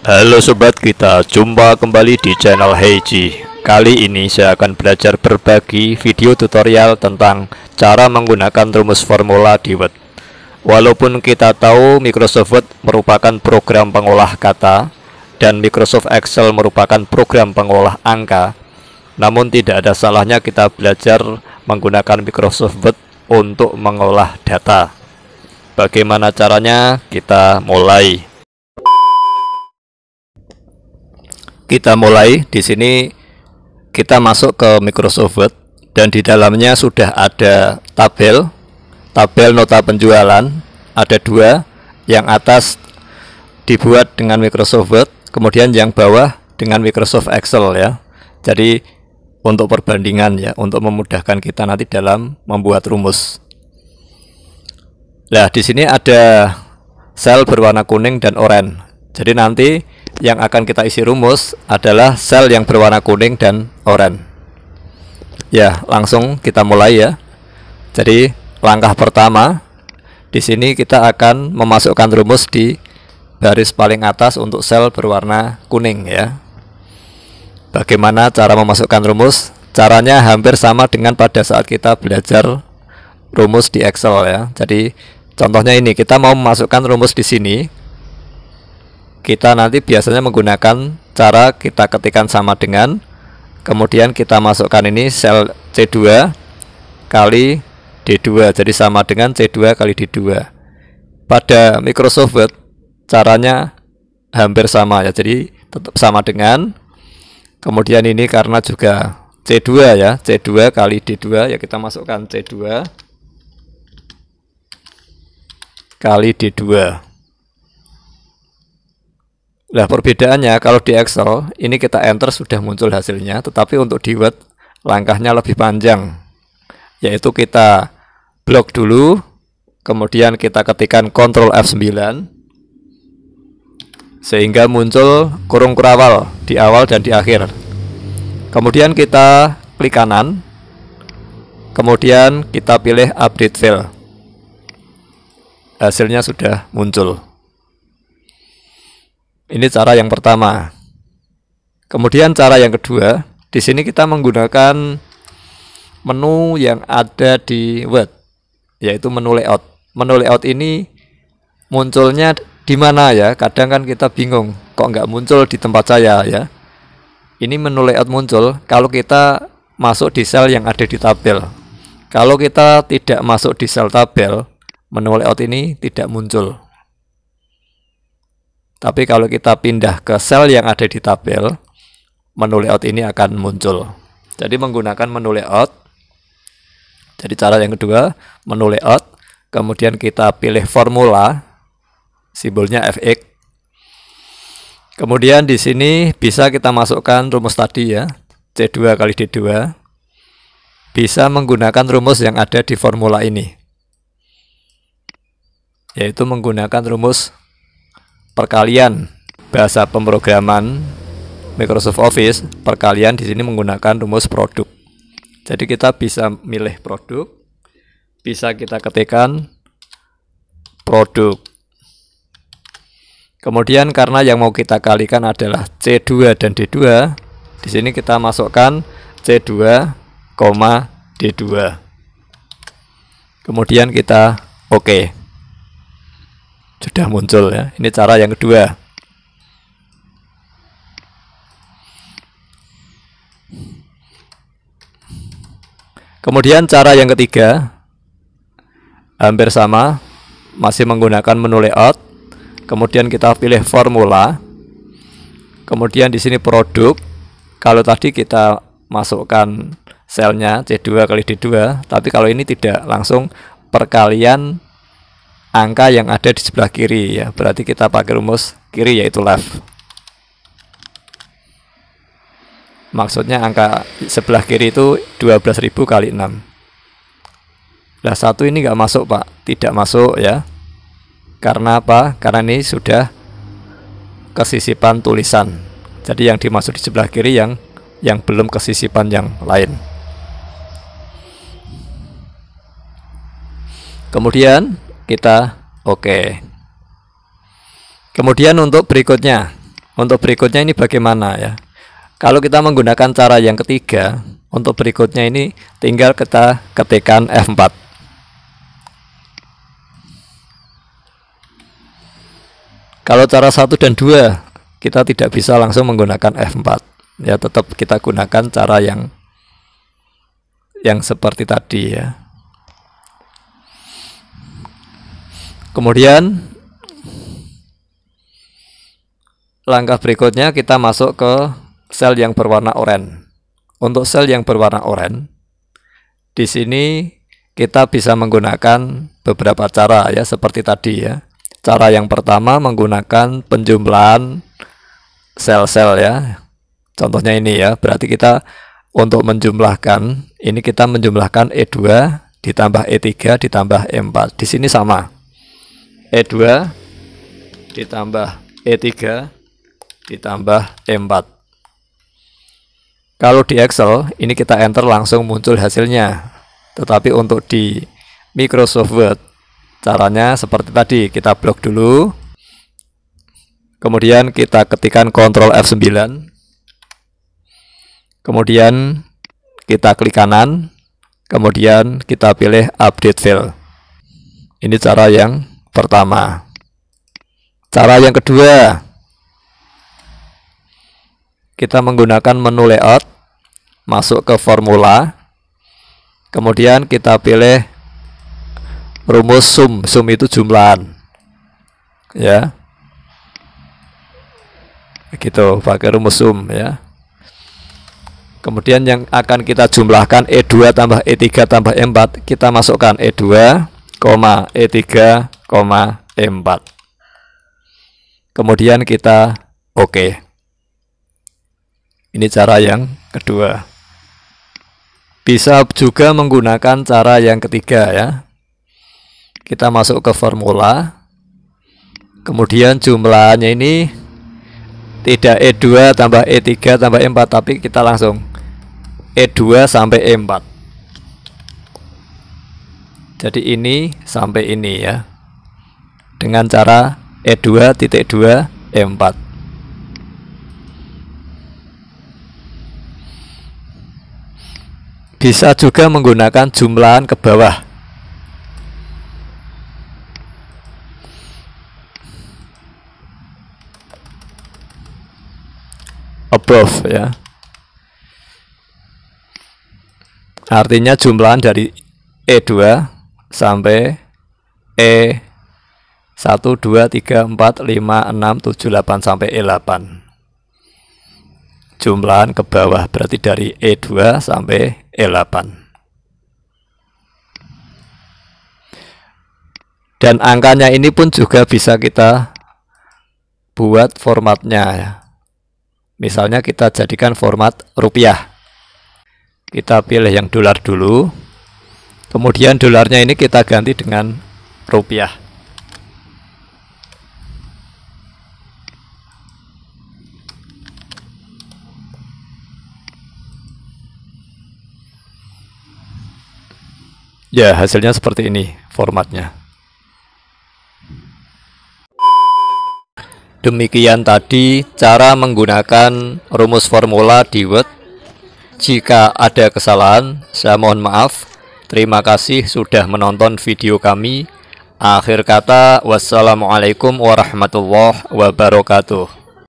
Halo sobat kita, jumpa kembali di channel Heiji. Kali ini saya akan belajar berbagi video tutorial tentang cara menggunakan rumus formula di Word. Walaupun kita tahu Microsoft Word merupakan program pengolah kata dan Microsoft Excel merupakan program pengolah angka, namun tidak ada salahnya kita belajar menggunakan Microsoft Word untuk mengolah data. Bagaimana caranya? Kita mulai. kita mulai di sini kita masuk ke Microsoft Word dan di dalamnya sudah ada tabel tabel nota penjualan ada dua yang atas dibuat dengan Microsoft Word kemudian yang bawah dengan Microsoft Excel ya jadi untuk perbandingan ya untuk memudahkan kita nanti dalam membuat rumus nah di sini ada sel berwarna kuning dan oranye jadi nanti yang akan kita isi rumus adalah sel yang berwarna kuning dan oranye. Ya, langsung kita mulai ya. Jadi, langkah pertama di sini kita akan memasukkan rumus di baris paling atas untuk sel berwarna kuning ya. Bagaimana cara memasukkan rumus? Caranya hampir sama dengan pada saat kita belajar rumus di Excel ya. Jadi, contohnya ini, kita mau memasukkan rumus di sini kita nanti biasanya menggunakan cara kita ketikkan sama dengan kemudian kita masukkan ini sel C2 kali D2 jadi sama dengan C2 kali D2 pada Microsoft Word caranya hampir sama ya jadi tetap sama dengan kemudian ini karena juga C2 ya C2 kali D2 ya kita masukkan C2 kali D2 Nah perbedaannya kalau di Excel ini kita enter sudah muncul hasilnya, tetapi untuk di Word langkahnya lebih panjang, yaitu kita blok dulu, kemudian kita ketikkan Ctrl F9 sehingga muncul kurung kurawal di awal dan di akhir. Kemudian kita klik kanan, kemudian kita pilih update file. Hasilnya sudah muncul. Ini cara yang pertama. Kemudian cara yang kedua, di sini kita menggunakan menu yang ada di Word, yaitu menu layout. Menu layout ini munculnya di mana ya? Kadang kan kita bingung, kok nggak muncul di tempat saya ya? Ini menu layout muncul kalau kita masuk di sel yang ada di tabel. Kalau kita tidak masuk di sel tabel, menu layout ini tidak muncul. Tapi kalau kita pindah ke sel yang ada di tabel, menu layout ini akan muncul. Jadi menggunakan menu layout. Jadi cara yang kedua, menu layout, kemudian kita pilih formula, simbolnya FX. Kemudian di sini bisa kita masukkan rumus tadi ya, C2 kali D2. Bisa menggunakan rumus yang ada di formula ini. Yaitu menggunakan rumus perkalian bahasa pemrograman Microsoft Office, perkalian di sini menggunakan rumus produk. Jadi kita bisa milih produk, bisa kita ketikkan produk. Kemudian karena yang mau kita kalikan adalah C2 dan D2, di sini kita masukkan C2, D2. Kemudian kita oke. Okay sudah muncul ya. Ini cara yang kedua. Kemudian cara yang ketiga hampir sama, masih menggunakan menu layout. Kemudian kita pilih formula. Kemudian di sini produk. Kalau tadi kita masukkan selnya C2 kali D2, tapi kalau ini tidak langsung perkalian angka yang ada di sebelah kiri ya. Berarti kita pakai rumus kiri yaitu left. Maksudnya angka sebelah kiri itu 12.000 kali 6. Nah satu ini nggak masuk pak, tidak masuk ya. Karena apa? Karena ini sudah kesisipan tulisan. Jadi yang dimaksud di sebelah kiri yang yang belum kesisipan yang lain. Kemudian kita oke. Kemudian untuk berikutnya, untuk berikutnya ini bagaimana ya? Kalau kita menggunakan cara yang ketiga, untuk berikutnya ini tinggal kita ketikkan F4. Kalau cara 1 dan 2 kita tidak bisa langsung menggunakan F4. Ya tetap kita gunakan cara yang yang seperti tadi ya. Kemudian langkah berikutnya kita masuk ke sel yang berwarna oranye. Untuk sel yang berwarna oranye, di sini kita bisa menggunakan beberapa cara ya seperti tadi ya. Cara yang pertama menggunakan penjumlahan sel-sel ya. Contohnya ini ya, berarti kita untuk menjumlahkan, ini kita menjumlahkan E2 ditambah E3 ditambah E4. Di sini sama. E2 ditambah E3 ditambah E4 kalau di Excel ini kita enter langsung muncul hasilnya tetapi untuk di Microsoft Word caranya seperti tadi kita blok dulu kemudian kita ketikkan Ctrl F9 kemudian kita klik kanan kemudian kita pilih update file ini cara yang pertama. Cara yang kedua, kita menggunakan menu layout, masuk ke formula, kemudian kita pilih rumus sum, sum itu jumlahan. Ya. gitu pakai rumus sum ya. Kemudian yang akan kita jumlahkan E2 tambah E3 tambah E4 kita masukkan E2, E3 Kemudian kita oke. Okay. Ini cara yang kedua. Bisa juga menggunakan cara yang ketiga ya. Kita masuk ke formula. Kemudian jumlahnya ini tidak E2 tambah E3 tambah E4 tapi kita langsung E2 sampai E4 jadi ini sampai ini ya dengan cara E2.2 E4. Bisa juga menggunakan jumlahan ke bawah. Above ya. Artinya jumlahan dari E2 sampai E 1, 2, 3, 4, 5, 6, 7, 8 sampai E8 jumlahan ke bawah berarti dari E2 sampai E8 dan angkanya ini pun juga bisa kita buat formatnya ya. misalnya kita jadikan format rupiah kita pilih yang dolar dulu kemudian dolarnya ini kita ganti dengan rupiah Ya, hasilnya seperti ini formatnya. Demikian tadi cara menggunakan rumus formula di Word. Jika ada kesalahan, saya mohon maaf. Terima kasih sudah menonton video kami. Akhir kata, wassalamualaikum warahmatullahi wabarakatuh.